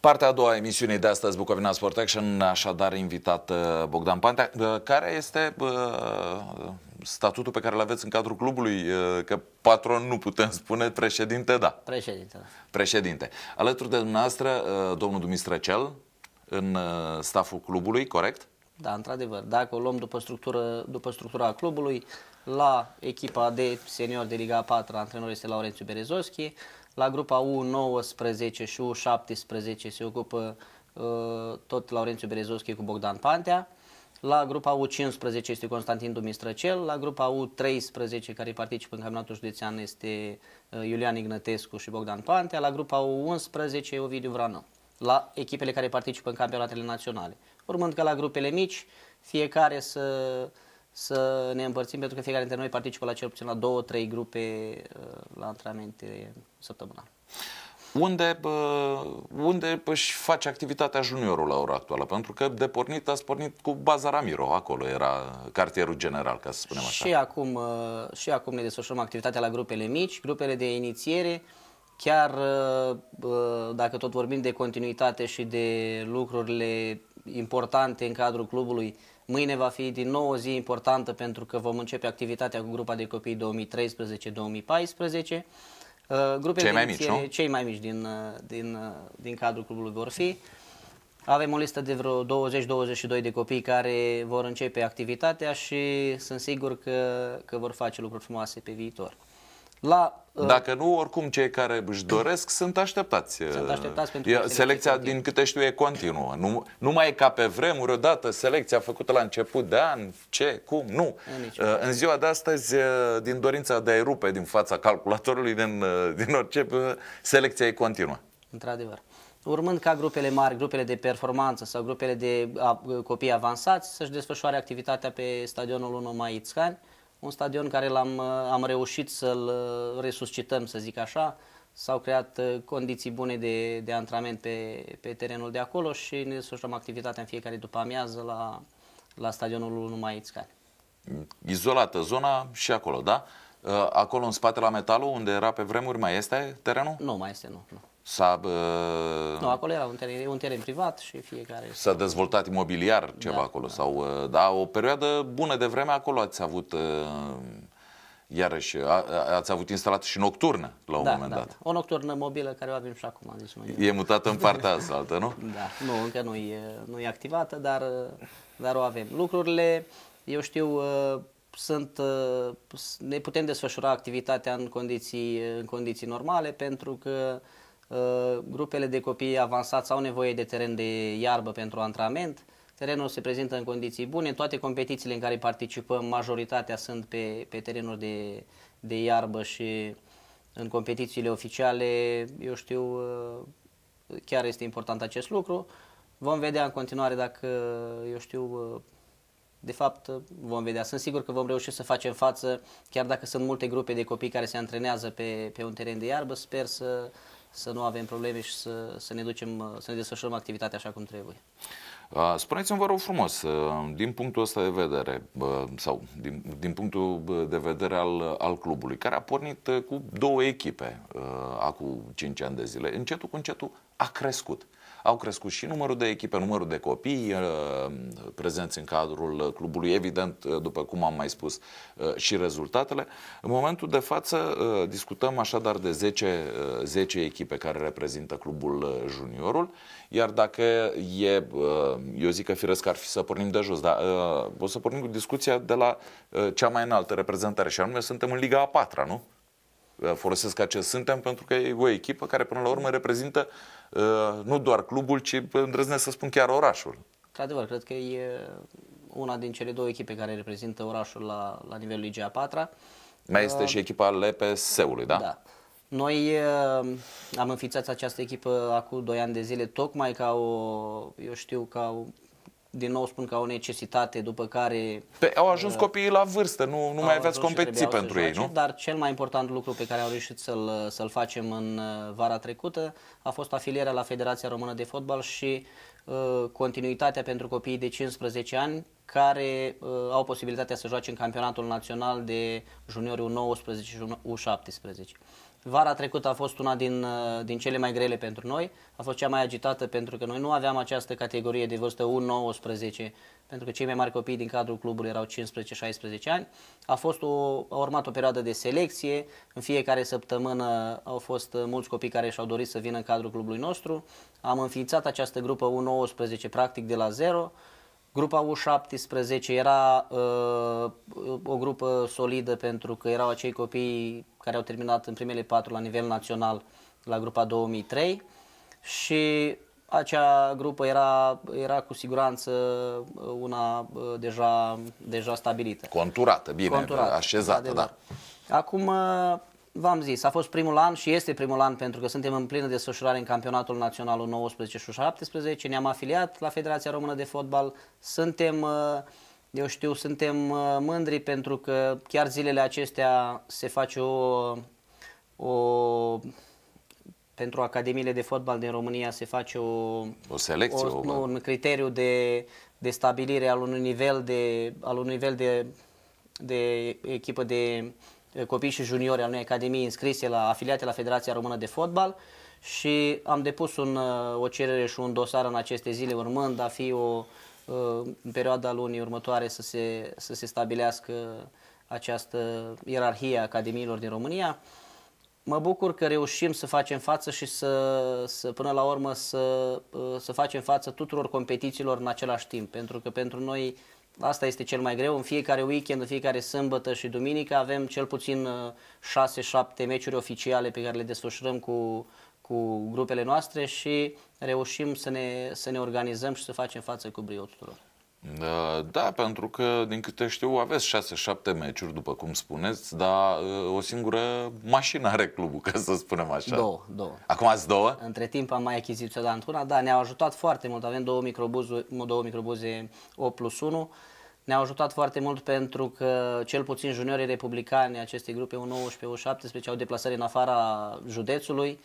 Partea a doua a emisiunii de astăzi, Bucovina Sport Action, așadar invitat uh, Bogdan Pantea. Uh, care este uh, statutul pe care îl aveți în cadrul clubului? Că patron nu putem spune, președinte da. Președinte. Președinte. Alături de dumneavoastră, domnul Dumistrăcel, în staful clubului, corect? Da, într-adevăr. Dacă o luăm după, structură, după structura clubului, la echipa de senior de Liga 4, antrenor este Laurențiu Berezoschi, la grupa U19 și U17 se ocupă uh, tot Laurențiu Berezovski cu Bogdan Pantea. La grupa U15 este Constantin Dumistrăcel, la grupa U13 care participă în campionatul județean este uh, Iulian Ignătescu și Bogdan Pantea, la grupa U11 Ovidiu Vrană, la echipele care participă în campionatele naționale. Urmând că la grupele mici fiecare să să ne împărțim, pentru că fiecare dintre noi participă la cel puțin la două, trei grupe uh, la antrenamente săptămânal. Unde, unde își face activitatea juniorul la ora actuală? Pentru că de pornit ați pornit cu Baza Ramiro, acolo era cartierul general, ca să spunem așa. Și acum, uh, și acum ne desfășurăm activitatea la grupele mici, grupele de inițiere, chiar uh, dacă tot vorbim de continuitate și de lucrurile importante în cadrul clubului, Mâine va fi din nou o zi importantă pentru că vom începe activitatea cu grupa de copii 2013-2014. Uh, Grupe cei mai mici, nu? Cei mai mici din, uh, din, uh, din cadrul clubului vor fi. Avem o listă de vreo 20-22 de copii care vor începe activitatea și sunt sigur că, că vor face lucruri frumoase pe viitor la uh, dacă nu, oricum cei care își doresc sunt așteptați. Sunt uh, așteptați pentru că selecția, continuu. din câte știu, e continuă. Nu, nu mai e ca pe vremuri, odată selecția făcută la început de an, ce, cum, nu. Uh, în ziua de astăzi, din dorința de a rupe din fața calculatorului, din, din orice, selecția e continuă. Într-adevăr. Urmând ca grupele mari, grupele de performanță sau grupele de copii avansați să-și desfășoare activitatea pe stadionul 1 Maițcani, un stadion care l-am uh, am reușit să-l uh, resuscităm, să zic așa. S-au creat uh, condiții bune de, de antrenament pe, pe terenul de acolo și ne desfășurăm activitatea în fiecare după amiază la, la stadionul numai Ițcani. Izolată zona și acolo, da? Acolo în spate la metalul, unde era pe vremuri, mai este terenul? Nu, mai este, nu. nu. S-a, uh, nu, acolo era un teren, un teren privat și fiecare... S-a dezvoltat imobiliar ceva da, acolo. Da. Sau, uh, da, o perioadă bună de vreme acolo ați avut, uh, iarăși, a, ați avut instalat și nocturnă la un da, moment da, dat. Da. O nocturnă mobilă care o avem și acum. Deci nu e, e mutată în partea asta altă, nu? Da, nu, încă nu e, nu e activată, dar, uh, dar o avem. Lucrurile, eu știu, uh, sunt, uh, ne putem desfășura activitatea în condiții, în condiții normale pentru că uh, Uh, grupele de copii avansați au nevoie de teren de iarbă pentru antrenament. Terenul se prezintă în condiții bune. Toate competițiile în care participăm, majoritatea sunt pe, pe terenuri de, de iarbă și în competițiile oficiale, eu știu, uh, chiar este important acest lucru. Vom vedea în continuare dacă, uh, eu știu, de fapt, vom vedea. Sunt sigur că vom reuși să facem față, chiar dacă sunt multe grupe de copii care se antrenează pe, pe un teren de iarbă. Sper să să nu avem probleme și să, să ne ducem, să ne desfășurăm activitatea așa cum trebuie. Spuneți-mi, vă rog frumos, din punctul ăsta de vedere, sau din, din punctul de vedere al, al clubului, care a pornit cu două echipe acum 5 ani de zile, încetul cu încetul a crescut. Au crescut și numărul de echipe, numărul de copii uh, prezenți în cadrul clubului, evident, uh, după cum am mai spus, uh, și rezultatele. În momentul de față discutăm așadar de 10, 10 echipe care reprezintă clubul juniorul, iar dacă e, eu zic că firesc ar fi să pornim de jos, dar o să pornim cu discuția de la cea mai înaltă reprezentare și anume suntem în Liga a patra, nu? Folosesc acest suntem pentru că e o echipă care până la urmă reprezintă uh, Ă, nu doar clubul, ci îndrăznesc să spun chiar orașul. Într-adevăr, cred că e uh, una din cele două echipe care reprezintă orașul la, la nivelul a 4 Mai este uh, și echipa LPS-ului, da? Da. Noi uh, am înființat această echipă acum 2 ani de zile tocmai ca o, eu știu, ca o din nou spun că au necesitate, după care... Pe, au ajuns uh, copiii la vârstă, nu, nu mai aveți competiții pentru ei, joace, nu? Dar cel mai important lucru pe care au reușit să-l, să-l facem în uh, vara trecută a fost afilierea la Federația Română de Fotbal și uh, continuitatea pentru copiii de 15 ani care uh, au posibilitatea să joace în campionatul național de juniori U19 și U17. Vara trecută a fost una din, uh, din cele mai grele pentru noi, a fost cea mai agitată pentru că noi nu aveam această categorie de vârstă 1-19, pentru că cei mai mari copii din cadrul clubului erau 15-16 ani. A, fost o, a urmat o perioadă de selecție, în fiecare săptămână au fost uh, mulți copii care și-au dorit să vină în cadrul clubului nostru. Am înființat această grupă 1-19 practic de la zero, Grupa U17 era uh, o grupă solidă pentru că erau acei copii care au terminat în primele patru la nivel național la grupa 2003 și acea grupă era, era cu siguranță uh, una uh, deja, deja stabilită. Conturată, bine, Conturată, așezată, da. da. Acum, uh, V-am zis, a fost primul an și este primul an pentru că suntem în plină desfășurare în campionatul național 19 și 17, ne-am afiliat la Federația Română de Fotbal, suntem, uh, eu știu, suntem uh, mândri pentru că chiar zilele acestea se face o, o pentru academiile de fotbal din România se face o, o selecție, o, nu, un criteriu de, de stabilire al unui nivel de, al unui nivel de, de echipă de copii și juniori al unei academii înscrise la afiliate la Federația Română de Fotbal și am depus un, uh, o cerere și un dosar în aceste zile urmând a fi o, uh, în perioada lunii următoare să se, să se stabilească această ierarhie a academiilor din România. Mă bucur că reușim să facem față și să, să până la urmă să, uh, să facem față tuturor competițiilor în același timp, pentru că pentru noi Asta este cel mai greu. În fiecare weekend, în fiecare sâmbătă și duminică avem cel puțin 6-7 uh, meciuri oficiale pe care le desfășurăm cu, cu grupele noastre și reușim să ne, să ne organizăm și să facem față cu brio tuturor. Da, da, pentru că, din câte știu, aveți 6-7 meciuri, după cum spuneți, dar uh, o singură mașină are clubul, ca să spunem așa. Două, două. Acum ați două? Între timp am mai achiziționat una, da, ne-au ajutat foarte mult. Avem două microbuze, două microbuze O plus 1. Ne-au ajutat foarte mult pentru că cel puțin juniorii republicani acestei grupe un 19 U17 au deplasări în afara județului,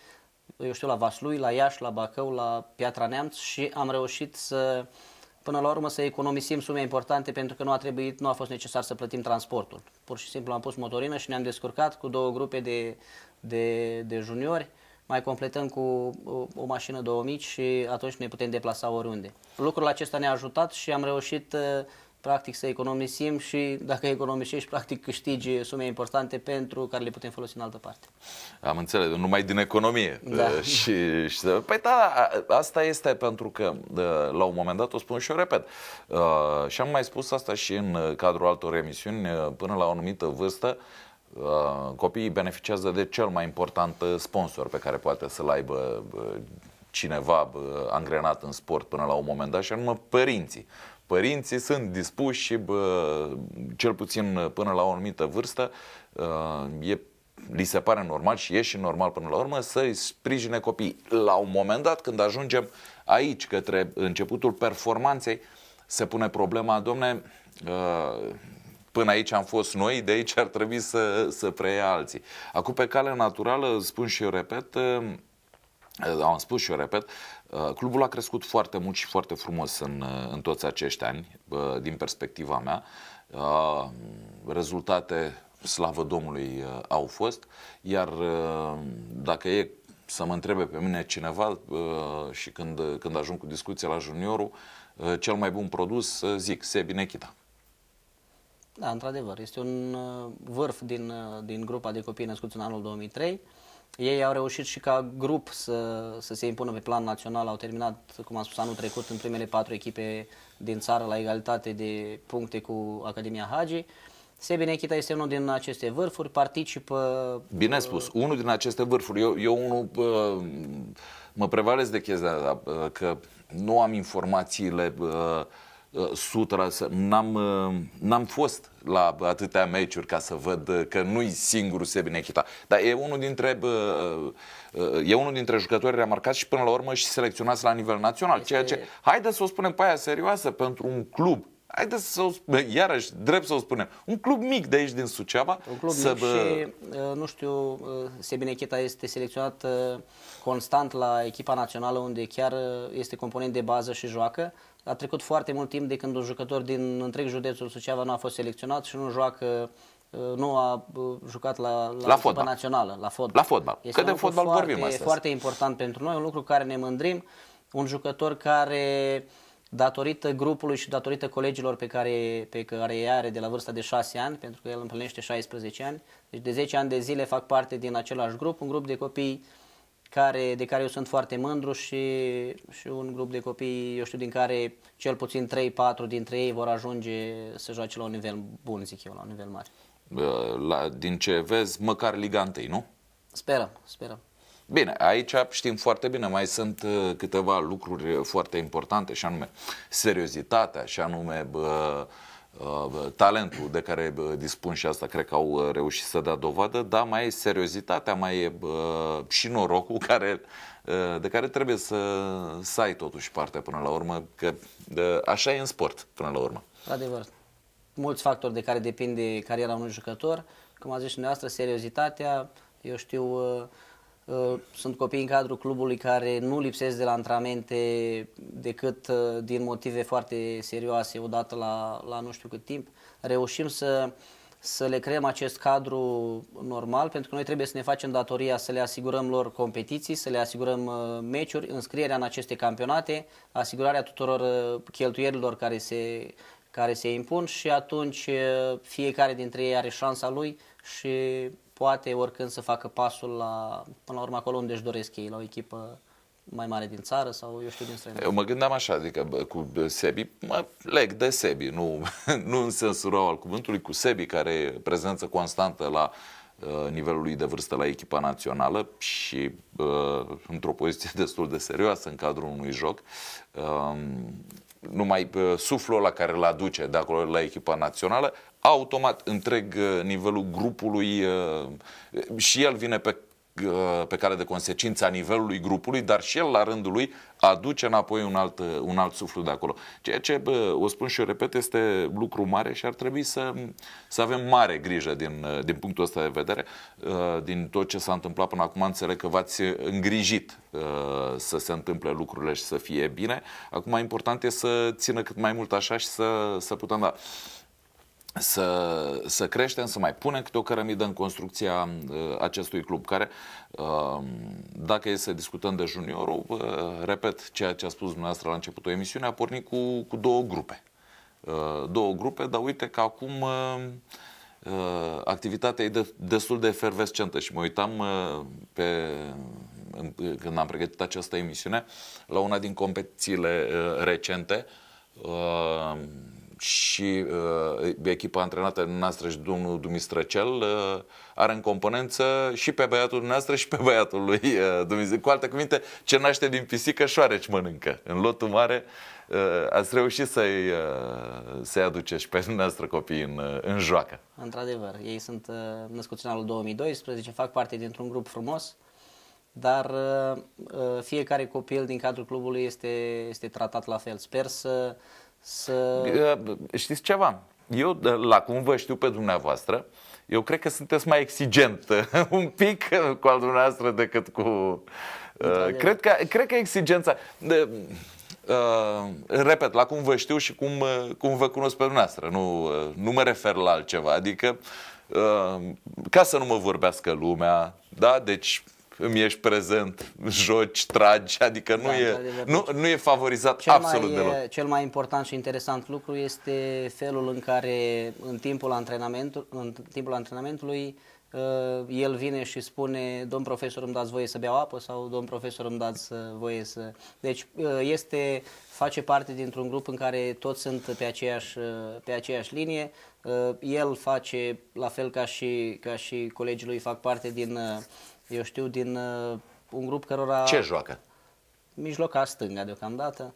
eu știu, la Vaslui, la Iași, la Bacău, la Piatra Neamț și am reușit să Până la urmă să economisim sume importante pentru că nu a trebuit, nu a fost necesar să plătim transportul. Pur și simplu am pus motorină și ne-am descurcat cu două grupe de, de, de juniori mai completăm cu o, o mașină, două mici și atunci ne putem deplasa oriunde. Lucrul acesta ne-a ajutat și am reușit uh, practic să economisim și dacă economisești, practic câștigi sume importante pentru care le putem folosi în altă parte. Am înțeles, numai din economie. Da. Eh, și, și, păi da, asta este pentru că la un moment dat o spun și o repet. Eh, și am mai spus asta și în cadrul altor emisiuni, eh, până la o anumită vârstă, copiii beneficiază de cel mai important sponsor pe care poate să-l aibă cineva angrenat în sport până la un moment dat și anume părinții părinții sunt dispuși și bă, cel puțin uh, până la o anumită vârstă uh, e li se pare normal și e și normal până la urmă să îi sprijine copiii. La un moment dat, când ajungem aici, către începutul performanței, se pune problema, domne, uh, până aici am fost noi, de aici ar trebui să, să preia alții. Acum, pe cale naturală, spun și eu repet, am spus și eu repet, Uh, clubul a crescut foarte mult și foarte frumos în, uh, în toți acești ani, uh, din perspectiva mea. Rezultate, slavă Domnului, au fost, iar dacă e să mă întrebe pe mine cineva și când, când ajung cu discuția la juniorul, cel mai bun produs, zic, Sebi Nechita. Da, într-adevăr, este un vârf din, din grupa de copii născuți în anul 2003, ei au reușit și ca grup să, să se impună pe plan național, au terminat, cum am spus, anul trecut în primele patru echipe din țară la egalitate de puncte cu Academia Hagi. Sebi Nechita este unul din aceste vârfuri, participă... Bine spus, uh, spus, unul din aceste vârfuri. Eu, eu unul, uh, mă prevalez de chestia asta, uh, că nu am informațiile uh, sutra, n-am, uh, n-am fost la atâtea meciuri ca să văd uh, că nu-i singurul Sebi Nechita. Dar e unul dintre uh, e unul dintre jucători remarcați și până la urmă și selecționați la nivel național, este... Deci ceea ce, haideți să o spunem pe aia serioasă, pentru un club haideți să o spunem, iarăși, drept să o spunem, un club mic de aici din Suceava. Un club să mic bă... și, uh, nu știu, uh, Sebinecheta este selecționat uh, constant la echipa națională, unde chiar este component de bază și joacă. A trecut foarte mult timp de când un jucător din întreg județul Suceava nu a fost selecționat și nu joacă nu a jucat la, la, la fotbal. națională, la fotbal. La fotbal. Este că de fotbal foarte, vorbim astăzi. foarte important pentru noi, un lucru care ne mândrim, un jucător care uh, datorită grupului și datorită colegilor pe care, pe care îi are de la vârsta de 6 ani, pentru că el împlinește 16 ani, deci de 10 ani de zile fac parte din același grup, un grup de copii care, de care eu sunt foarte mândru și, și un grup de copii, eu știu, din care cel puțin 3-4 dintre ei vor ajunge să joace la un nivel bun, zic eu, la un nivel mare. La, din ce vezi, măcar ligantei, nu? Sperăm, sperăm. Bine, aici știm foarte bine, mai sunt uh, câteva lucruri foarte importante și anume seriozitatea și anume bă, talentul de care dispun și asta cred că au uh, reușit să dea dovadă, dar mai e seriozitatea, mai e bă, și norocul care, uh, de care trebuie să, să ai totuși parte până la urmă, că de, așa e în sport până la urmă. Adevăr. Mulți factori de care depinde cariera unui jucător, cum a zis și dumneavoastră, seriozitatea, eu știu, Uh, sunt copii în cadrul clubului care nu lipsesc de la antrenamente decât uh, din motive foarte serioase, odată la, la nu știu cât timp. Reușim să, să le creăm acest cadru normal, pentru că noi trebuie să ne facem datoria să le asigurăm lor competiții, să le asigurăm uh, meciuri, înscrierea în aceste campionate, asigurarea tuturor cheltuielilor care se, care se impun și atunci fiecare dintre ei are șansa lui și poate oricând să facă pasul la, până la urmă acolo unde își doresc ei, la o echipă mai mare din țară sau eu știu din străinătate. Eu mă gândeam așa, adică cu Sebi, mă leg de Sebi, nu, nu în sensul rău al cuvântului, cu Sebi care e prezență constantă la uh, nivelul lui de vârstă la echipa națională și uh, într-o poziție destul de serioasă în cadrul unui joc. Um, uh, numai suflul la care îl aduce de acolo la echipa națională, automat întreg uh, nivelul grupului uh, și el vine pe uh, pe care de consecință a nivelului grupului, dar și el la rândul lui aduce înapoi un alt, un alt suflu de acolo. Ceea ce bă, o spun și o repet este lucru mare și ar trebui să, să avem mare grijă din, din punctul ăsta de vedere. Din tot ce s-a întâmplat până acum înțeleg că v-ați îngrijit să se întâmple lucrurile și să fie bine. Acum important e să țină cât mai mult așa și să, să putem da să, să creștem, să mai punem câte o cărămidă în construcția uh, acestui club, care, uh, dacă e să discutăm de juniorul, uh, repet ceea ce a spus dumneavoastră la începutul emisiunii, a pornit cu, cu două grupe. două grupe, dar uite că acum activitatea e de, destul de efervescentă și mă uitam pe când am pregătit această emisiune, la una din competițiile recente, și uh, echipa antrenată noastră și domnul Dumistrăcel uh, are în componență și pe băiatul dumneavoastră și pe băiatul lui uh, Dumnezeu. Cu alte cuvinte, ce naște din pisică șoareci mănâncă. În lotul mare uh, ați reușit să-i, uh, să-i aduceți pe dumneavoastră copii în, uh, în joacă. Într-adevăr, ei sunt uh, născuți în anul 2012, fac parte dintr-un grup frumos dar uh, uh, fiecare copil din cadrul clubului este, este tratat la fel. Sper să să... Ă, știți ceva? Eu, la cum vă știu pe dumneavoastră, eu cred că sunteți mai exigent un pic ă, cu al dumneavoastră decât cu... Uh, cred, că, cred că exigența... De, uh, repet, la cum vă știu și cum, cum vă cunosc pe dumneavoastră, nu, nu mă refer la altceva, adică uh, ca să nu mă vorbească lumea, da, deci îmi ești prezent, joci, tragi, adică nu, da, e, nu, deci nu e favorizat cel absolut mai, deloc. Cel mai important și interesant lucru este felul în care în timpul, antrenamentului, în timpul antrenamentului uh, el vine și spune, domn profesor îmi dați voie să beau apă sau domn profesor îmi dați uh, voie să... Deci uh, este, face parte dintr-un grup în care toți sunt pe aceeași, pe aceeași linie. El face, la fel ca și, ca și colegii lui, fac parte din eu știu din uh, un grup cărora... Ce joacă? Mijloca stânga deocamdată.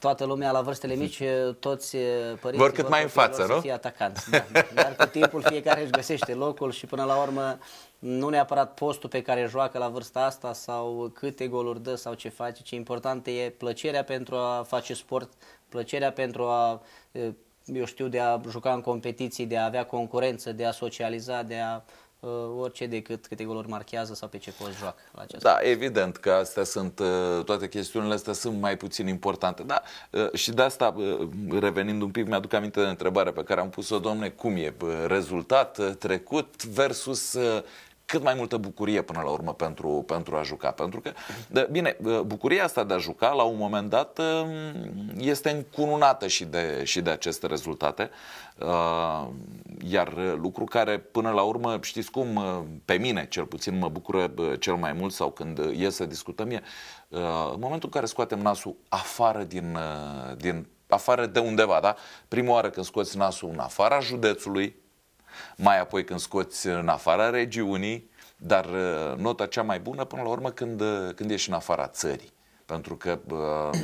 Toată lumea la vârstele mhm. mici, uh, toți uh, părinții vor cât mai în față, nu? Să fie atacanți. Da. Dar cu timpul fiecare își găsește locul și până la urmă nu neapărat postul pe care joacă la vârsta asta sau câte goluri dă sau ce face, ce important e plăcerea pentru a face sport, plăcerea pentru a, uh, eu știu, de a juca în competiții, de a avea concurență, de a socializa, de a Uh, orice decât câte goluri marchează sau pe ce poți joacă. La acest. da, moment. evident că astea sunt, uh, toate chestiunile astea sunt mai puțin importante. Da, uh, și de asta, revenind un pic, mi-aduc aminte de întrebarea pe care am pus-o, domne, cum e rezultat trecut versus cât mai multă bucurie până la urmă pentru, pentru a juca. Pentru că, de, bine, bucuria asta de a juca, la un moment dat, este încununată și de, și de aceste rezultate. Iar lucru care, până la urmă, știți cum, pe mine cel puțin mă bucură cel mai mult sau când e să discutăm, e uh, în momentul în care scoatem nasul afară din, uh, din afară de undeva, da? Prima oară când scoți nasul în afara județului, mai apoi când scoți în afara regiunii, dar uh, nota cea mai bună până la urmă când, uh, când ești în afara țării. Pentru că uh,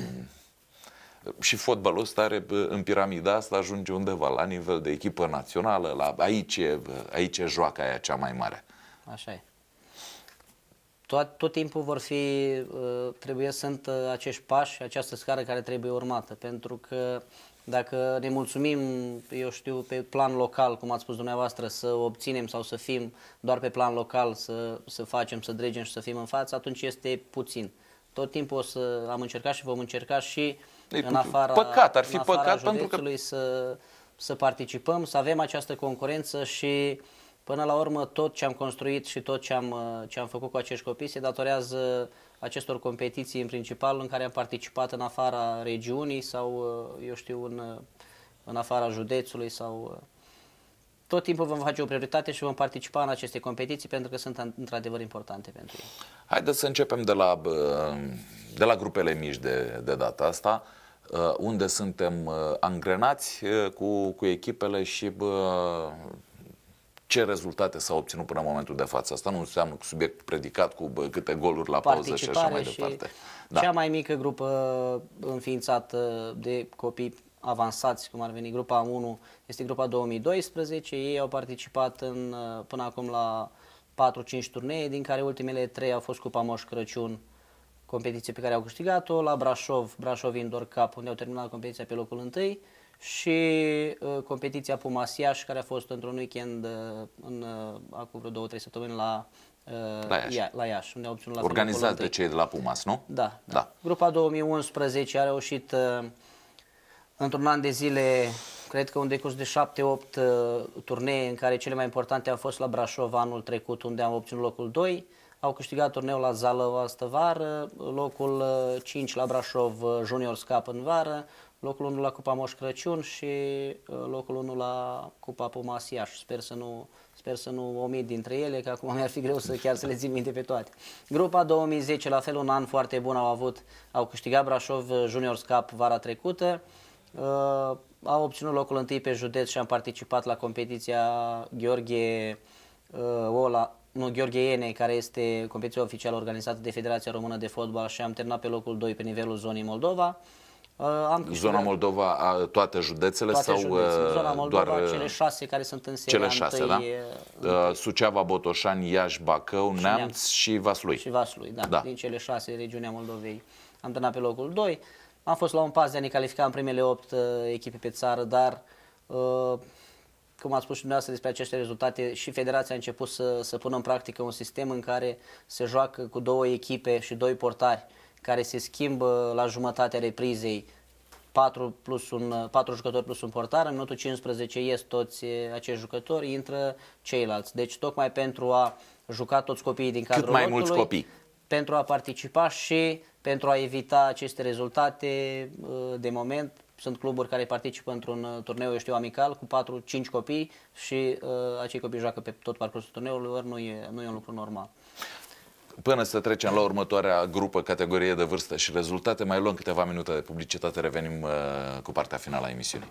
și fotbalul ăsta are uh, în piramida asta ajunge undeva la nivel de echipă națională, la aici, e, aici e joaca aia cea mai mare. Așa e. Tot, tot timpul vor fi, trebuie să sunt acești pași, această scară care trebuie urmată, pentru că dacă ne mulțumim, eu știu, pe plan local, cum ați spus dumneavoastră, să obținem sau să fim doar pe plan local, să, să facem, să dregem și să fim în față, atunci este puțin. Tot timpul o să am încercat și vom încerca și Ei, în afara Păcat, ar fi păcat pentru că... Să, să participăm, să avem această concurență și până la urmă tot ce am construit și tot ce am, ce am făcut cu acești copii se datorează acestor competiții în principal în care am participat în afara regiunii sau, uh, eu știu, în, uh, în afara județului sau uh, tot timpul vom face o prioritate și vom participa în aceste competiții pentru că sunt într-adevăr importante pentru ei. Haideți să începem de la, de la grupele mici de, de data asta, unde suntem angrenați cu, cu echipele și bă, ce rezultate s-au obținut până în momentul de față. Asta nu înseamnă cu subiect predicat cu câte goluri la pauză și așa mai departe. Da. Cea mai mică grupă uh, înființată de copii avansați, cum ar veni grupa 1, este grupa 2012. Ei au participat în, uh, până acum la 4-5 turnee, din care ultimele 3 au fost Cupa Moș Crăciun, competiție pe care au câștigat-o, la Brașov, Brașov Indoor Cup, unde au terminat competiția pe locul 1 și uh, competiția Pumasiaș, care a fost într-un weekend, uh, în, uh, acum vreo două, trei săptămâni, la, uh, la, Iași. Ia, la Iași, unde au obținut la Organizat de cei de la Pumas, nu? Da, da. da. Grupa 2011 a reușit uh, într-un an de zile, cred că un decurs de 7-8 uh, turnee, în care cele mai importante au fost la Brașov anul trecut, unde am obținut locul 2, au câștigat turneul la Zalău astăvară, locul 5 uh, la Brașov uh, Juniors Cup în vară, locul 1 la Cupa Moș Crăciun și uh, locul 1 la Cupa Pumas Iași. Sper să nu, sper să nu omit dintre ele, că acum mi-ar fi greu să chiar să le țin minte pe toate. Grupa 2010, la fel un an foarte bun au avut, au câștigat Brașov uh, Juniors Cup vara trecută. Uh, au obținut locul întâi pe județ și am participat la competiția Gheorghe uh, Ola, nu, Gheorghe Iene, care este competiția oficială organizată de Federația Română de Fotbal și am terminat pe locul 2 pe nivelul zonei Moldova. Uh, Uh, am Zona Moldova, a, toate județele toate sau județele, uh, zona Moldova, doar cele uh, șase care sunt în seria Cele șase, întâi, da? Întâi. Suceava, Botoșani, Iași, Bacău, și Neamț, Neamț și Vaslui. Și Vaslui, da, da. Din cele șase regiunea Moldovei am terminat pe locul 2. Am fost la un pas de a ne califica în primele 8 echipe pe țară, dar uh, cum ați spus și dumneavoastră despre aceste rezultate, și federația a început să, să pună în practică un sistem în care se joacă cu două echipe și doi portari. Uh, care se schimbă la jumătatea reprizei 4, plus un, 4 jucători plus un portar, în minutul 15 ies toți eh, acești jucători, intră ceilalți. Deci tocmai pentru a juca toți copiii din cadrul Cât mai mulți copii. Pentru a participa și pentru a evita aceste rezultate eh, de moment. Sunt cluburi care participă într-un eh, turneu, eu știu, amical, cu 4-5 copii și uh, acei copii joacă pe tot parcursul turneului, ori nu e, nu e un lucru normal. Până să trecem la următoarea grupă, categorie de vârstă și rezultate, mai luăm câteva minute de publicitate, revenim uh, cu partea finală a emisiunii.